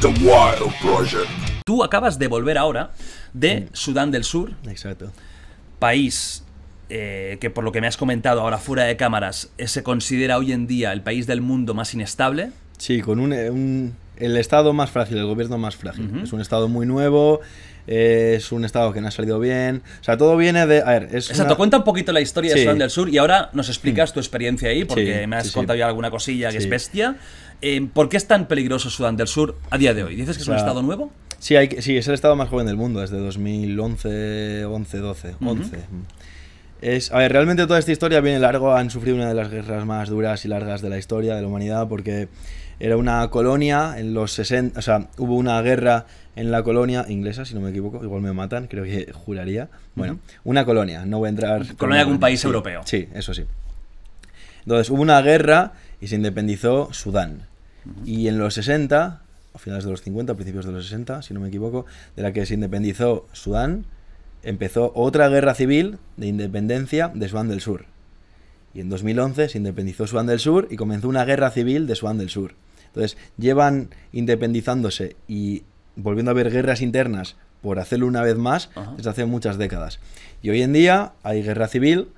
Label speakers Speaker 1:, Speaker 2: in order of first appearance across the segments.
Speaker 1: The Wild Project. Tú acabas de volver ahora de mm. Sudán del Sur. Exacto. País eh, que por lo que me has comentado ahora fuera de cámaras, eh, se considera hoy en día el país del mundo más inestable.
Speaker 2: Sí, con un, eh, el estado más frágil, el gobierno más frágil. Es un estado muy nuevo, es un estado que no ha salido bien. O sea, todo viene de. A ver, es. Exacto, cuenta un poquito la historia de Sudán del Sur y ahora
Speaker 1: nos explicas mm. tu experiencia ahí, porque me has contado ya alguna cosilla que es bestia. Eh, ¿Por qué es tan
Speaker 2: peligroso Sudán del Sur a día de hoy? ¿Dices que es un estado nuevo? Sí, sí, es el estado más joven del mundo, desde 2011, 11, 12, 11. Es, a ver, realmente toda esta historia viene largo, han sufrido una de las guerras más duras y largas de la historia de la humanidad porque era una colonia en los 60, o sea, hubo una guerra en la colonia inglesa, si no me equivoco, igual me matan, creo que juraría. Bueno, una colonia, no voy a entrar... Colonia de un país europeo. Sí, eso sí. Entonces, hubo una guerra y se independizó Sudán. Y en los 60, a finales de los 50, principios de los 60, si no me equivoco, de la que se independizó Sudán, empezó otra guerra civil de independencia de Sudán del Sur. Y en 2011 se independizó Sudán del Sur y comenzó una guerra civil de Sudán del Sur. Entonces, llevan independizándose y volviendo a haber guerras internas por hacerlo una vez más desde hace muchas décadas. Y hoy en día hay guerra civil.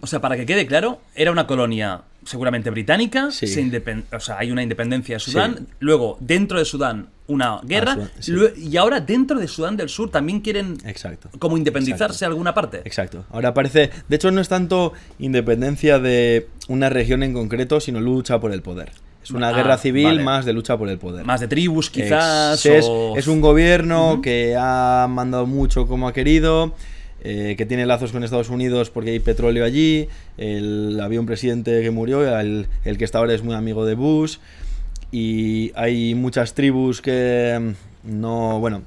Speaker 2: O sea, para que quede
Speaker 1: claro, era una colonia seguramente británica, sí. o sea, hay una independencia de Sudán, luego dentro de Sudán una guerra, y ahora dentro de Sudán del Sur también quieren
Speaker 2: como independizarse alguna parte. Exacto. Ahora parece, de hecho no es tanto independencia de una región en concreto, sino lucha por el poder. Es una guerra ah, civil más de lucha por el poder. Más de tribus, quizás. Es, un gobierno que ha mandado mucho como ha querido. Eh, que tiene lazos con Estados Unidos porque hay petróleo allí. El, había un presidente que murió, el, el que está ahora es muy amigo de Bush. Y hay muchas tribus que mm, no, bueno,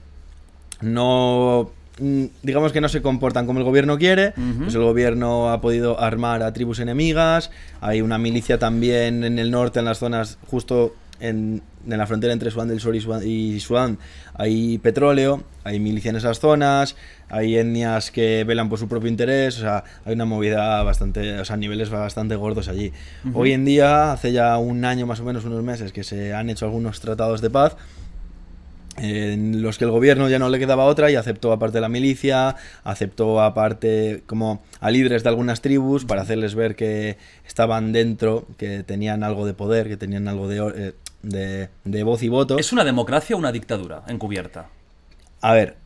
Speaker 2: no Mm, digamos que no se comportan como el gobierno quiere, pues el gobierno ha podido armar a tribus enemigas, hay una milicia también en el norte, en las zonas justo en, la frontera entre Sudán del Sur y Sudán, hay petróleo, hay milicia en esas zonas, hay etnias que velan por su propio interés, o sea, hay una movida bastante, o sea, niveles bastante gordos allí. Hoy en día, hace ya un año más o menos, unos meses, que se han hecho algunos tratados de paz, en los que el gobierno ya no le quedaba otra y aceptó aparte la milicia, aceptó aparte como a líderes de algunas tribus para hacerles ver que estaban dentro, que tenían algo de poder, que tenían algo de, eh, de voz y voto. ¿Es una democracia o una dictadura encubierta? A ver,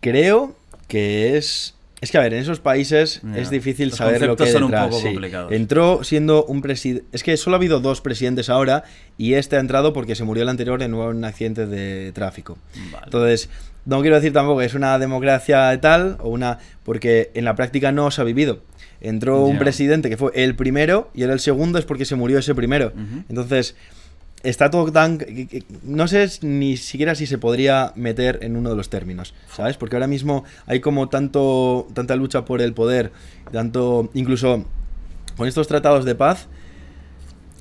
Speaker 2: creo que es es que, a ver, en esos países es difícil saber lo que son Un poco complicados. Entró siendo un presidente... Es que solo ha habido dos presidentes ahora y este ha entrado porque se murió el anterior en un accidente de tráfico. Entonces, no quiero decir tampoco que es una democracia tal o una... Porque en la práctica no se ha vivido. Entró un presidente que fue el primero y era el segundo es porque se murió ese primero. Entonces está todo tan... No sé ni siquiera si se podría meter en uno de los términos, ¿sabes? Porque ahora mismo hay como tanto, tanta lucha por el poder, tanto... Incluso con estos tratados de paz,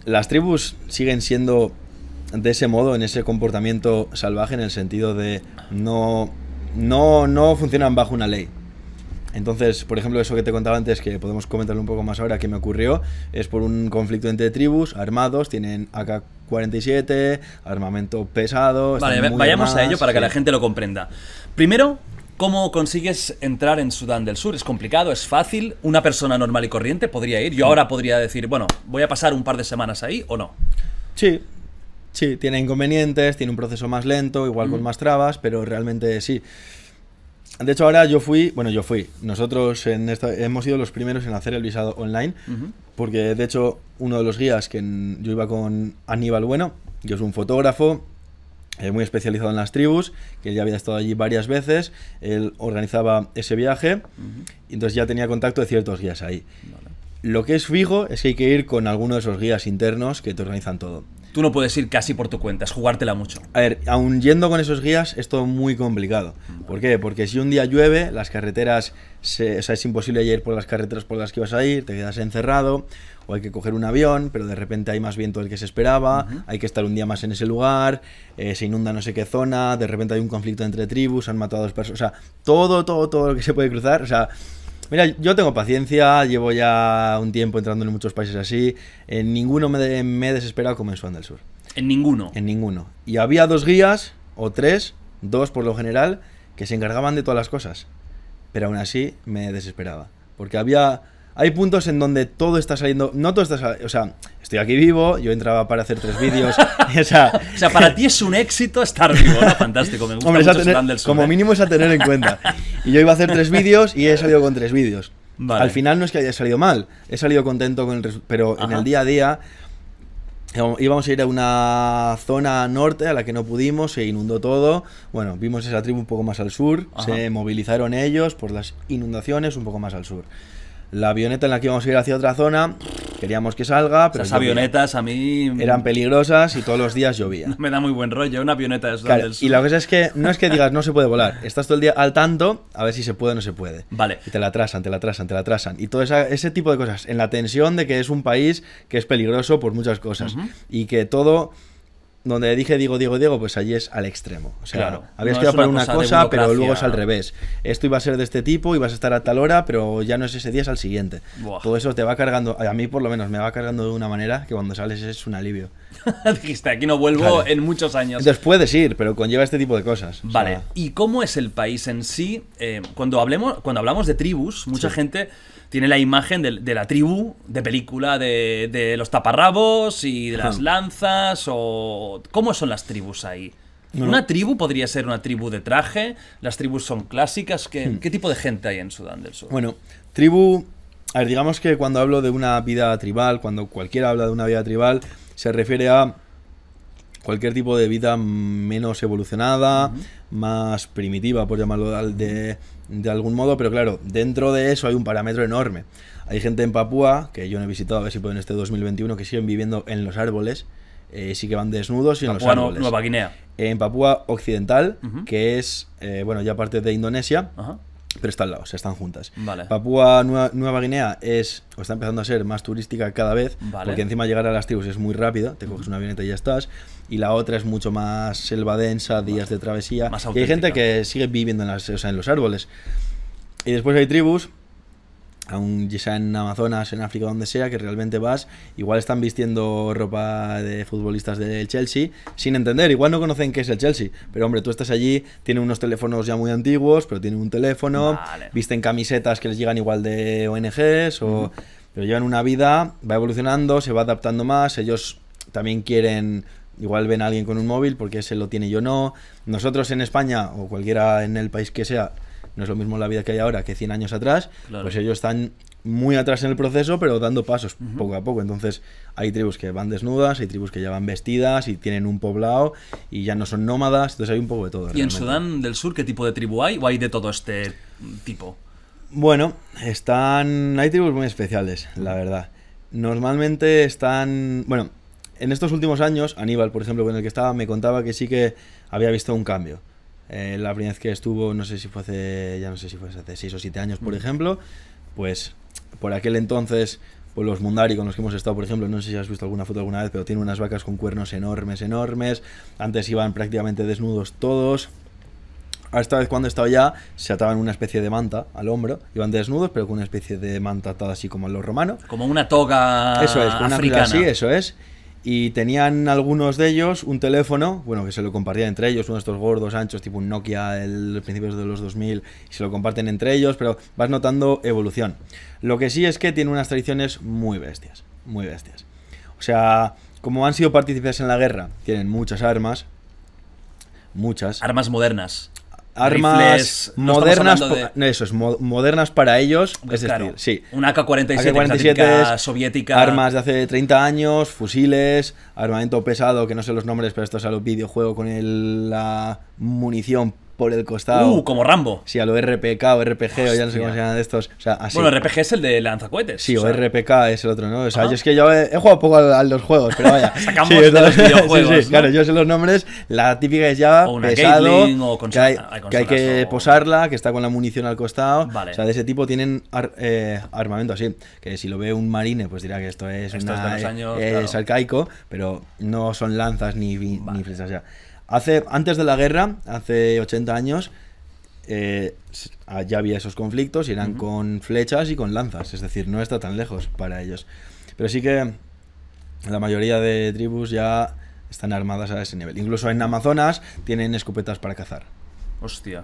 Speaker 2: las tribus siguen siendo de ese modo, en ese comportamiento salvaje, en el sentido de no, no, no funcionan bajo una ley. Entonces, por ejemplo, eso que te contaba antes, que podemos comentarlo un poco más ahora, que me ocurrió, es por un conflicto entre tribus, armados, tienen acá 47, armamento pesado. Vale, vayamos a ello para que la gente lo comprenda. Primero, ¿Cómo
Speaker 1: consigues entrar en Sudán del Sur? ¿Es complicado? ¿Es fácil? ¿Una persona normal y corriente podría ir? Yo ahora podría decir, bueno, voy a pasar un par de semanas ahí o no.
Speaker 2: Sí, sí, tiene inconvenientes, tiene un proceso más lento, igual con más trabas, pero realmente sí. De hecho, ahora yo fui, bueno, yo fui. Nosotros hemos sido los primeros en hacer el visado online, porque de hecho uno de los guías que yo iba con Aníbal Bueno, que es un fotógrafo eh, muy especializado en las tribus, que ya había estado allí varias veces, él organizaba ese viaje, y entonces ya tenía contacto de ciertos guías ahí. Lo que es fijo es que hay que ir con alguno de esos guías internos que te organizan todo tú no puedes ir casi por tu cuenta, es jugártela mucho. A ver, aún yendo con esos guías, es todo muy complicado. Mm. ¿Por qué? Porque si un día llueve, las carreteras, o sea, es imposible ir por las carreteras por las que vas a ir, te quedas encerrado, o hay que coger un avión, pero de repente hay más viento del que se esperaba, hay que estar un día más en ese lugar, eh, se inunda no sé qué zona, de repente hay un conflicto entre tribus, han matado a dos personas, o sea, todo, todo, todo lo que se puede cruzar, o sea Mira, yo tengo paciencia, llevo ya un tiempo entrando en muchos países así. En ninguno me, he desesperado como en Sudán del Sur. ¿En ninguno? En ninguno. Y había dos guías, o tres, dos por lo general, que se encargaban de todas las cosas. Pero aún así me desesperaba. Porque había hay puntos en donde todo está saliendo. No todo está saliendo. O sea, estoy aquí vivo, yo entraba para hacer tres vídeos. o, sea, o sea, para ti es un éxito estar vivo, Fantástico, me gusta Como ¿eh? mínimo es a tener en cuenta. Y yo iba a hacer tres vídeos y he salido con tres vídeos. Al final no es que haya salido mal, he salido contento con el pero en el día a día íbamos a ir a una zona norte a la que no pudimos, se inundó todo. Bueno, vimos esa tribu un poco más al sur, se movilizaron ellos por las inundaciones un poco más al sur. La avioneta en la que íbamos a ir hacia otra zona queríamos que salga, pero... las avionetas
Speaker 1: a mí... Eran
Speaker 2: peligrosas y todos los días llovía.
Speaker 1: me da muy buen rollo una avioneta es Y la
Speaker 2: cosa es que no es que digas no se puede volar, estás todo el día al tanto a ver si se puede o no se puede. Vale. Y te la atrasan, te la atrasan, te la atrasan. Y todo ese tipo de cosas, en la tensión de que es un país que es peligroso por muchas cosas y que todo donde dije Diego, Diego, Diego, pues allí es al extremo. O sea, claro, habías no para una cosa, pero luego es al revés. Esto iba a ser de este tipo, ibas a estar a tal hora, pero ya no es ese día, es al siguiente. Todo eso te va cargando, a mí por lo menos me va cargando de una manera que cuando sales es un alivio.
Speaker 1: Dijiste, aquí no vuelvo en muchos años. Entonces
Speaker 2: puedes ir, pero conlleva este tipo de cosas. Vale,
Speaker 1: ¿y cómo es el país en sí? Eh, cuando, hablemos, cuando hablamos de tribus, mucha gente tiene la imagen de, la tribu de película, de, de los taparrabos y de las lanzas o cómo son las tribus ahí? Una tribu podría ser una tribu de traje, las tribus son clásicas. Hmm. ¿Qué,
Speaker 2: tipo de gente hay en Sudán del Sur? Bueno, tribu. A ver, digamos que cuando hablo de una vida tribal, cuando cualquiera habla de una vida tribal, se refiere a cualquier tipo de vida menos evolucionada, más primitiva, por llamarlo de, algún modo, pero claro, dentro de eso hay un parámetro enorme. Hay gente en Papúa, que yo no he visitado, a ver si en este 2021, que siguen viviendo en los árboles, eh, sí que van desnudos y Papua en los árboles. Nueva Guinea. En Papúa Occidental, que es, eh, bueno, ya parte de Indonesia, pero están al lado, están juntas. Papúa Nueva, Guinea es, o está empezando a ser más turística cada vez, porque encima llegar a las tribus es muy rápido, te coges una avioneta y ya estás, y la otra es mucho más selva densa, días de travesía, y hay gente que sigue viviendo las, en los árboles. Y después hay tribus aún ya sea en Amazonas, en África, donde sea, que realmente vas, igual están vistiendo ropa de futbolistas del Chelsea, sin entender, igual no conocen qué es el Chelsea, pero hombre, tú estás allí, tienen unos teléfonos ya muy antiguos, pero tienen un teléfono, visten camisetas que les llegan igual de ONGs, o, pero llevan una vida, va evolucionando, se va adaptando más, ellos también quieren igual ven a alguien con un móvil porque ese lo tiene yo no. Nosotros en España o cualquiera en el país que sea, no es lo mismo la vida que hay ahora que 100 años atrás, pues ellos están muy atrás en el proceso, pero dando pasos poco a poco. Entonces, hay tribus que van desnudas, hay tribus que ya van vestidas y tienen un poblado y ya no son nómadas, entonces hay un poco de todo. ¿Y en Sudán
Speaker 1: del Sur qué tipo de tribu hay o hay de todo este tipo?
Speaker 2: Bueno, están. Hay tribus muy especiales, la verdad. Normalmente están. Bueno, en estos últimos años, Aníbal, por ejemplo, con el que estaba, me contaba que sí que había visto un cambio. Eh, la primera vez que estuvo, no sé si fue hace, ya no sé si fue hace 6 o 7 años, por mm. ejemplo, pues por aquel entonces, pues los Mundari con los que hemos estado, por ejemplo, no sé si has visto alguna foto alguna vez, pero tiene unas vacas con cuernos enormes, enormes. Antes iban prácticamente desnudos todos. Esta vez cuando he estado ya, se ataban una especie de manta al hombro, iban desnudos, pero con una especie de manta atada así como en los romanos. Como una
Speaker 1: toga Eso es, una africana. así, eso
Speaker 2: es y tenían algunos de ellos un teléfono, bueno, que se lo compartían entre ellos, uno de estos gordos, anchos, tipo un Nokia de principios de los 2000, y se lo comparten entre ellos, pero vas notando evolución. Lo que sí es que tiene unas tradiciones muy bestias, muy bestias. O sea, como han sido partícipes en la guerra, tienen muchas armas, muchas.
Speaker 1: Armas modernas armas modernas
Speaker 2: modernas para ellos es una AK-47 soviética armas de hace 30 años fusiles armamento pesado que no sé los nombres pero esto es a videojuego con la munición por el costado. Uh, como Rambo. Sí, a lo RPK o RPG o ya no sé cómo se llama de estos. O sea, así. Bueno, RPG
Speaker 1: es el de lanzacohetes. Sí, o,
Speaker 2: RPK es el otro, ¿no? O sea, yo es que yo he, jugado poco a, a, los juegos, pero vaya. Sacamos sí, de los videojuegos. Sí, claro, yo sé los nombres. La típica es ya pesado, ah, que hay, que, posarla, que está con la munición al costado. Vale. O sea, de ese tipo tienen eh, armamento así. Que si lo ve un marine, pues dirá que esto es, esto una, es, arcaico, pero no son lanzas ni, ni flechas. O sea, Hace, antes de la guerra, hace 80 años, eh, ah, ya había esos conflictos y eran con flechas y con lanzas, es decir, no está tan lejos para ellos. Pero sí que la mayoría de tribus ya están armadas a ese nivel. Incluso en Amazonas tienen escopetas para cazar.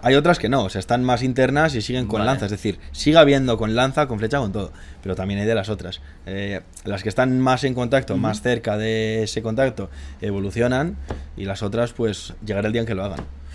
Speaker 2: Hay otras que no, o sea, están más internas y siguen con lanza. Es decir, sigue habiendo con lanza, con flecha, con todo. Pero también hay de las otras. Eh, las que están más en contacto, más cerca de ese contacto, evolucionan. Y las otras, pues llegará el día en que lo hagan.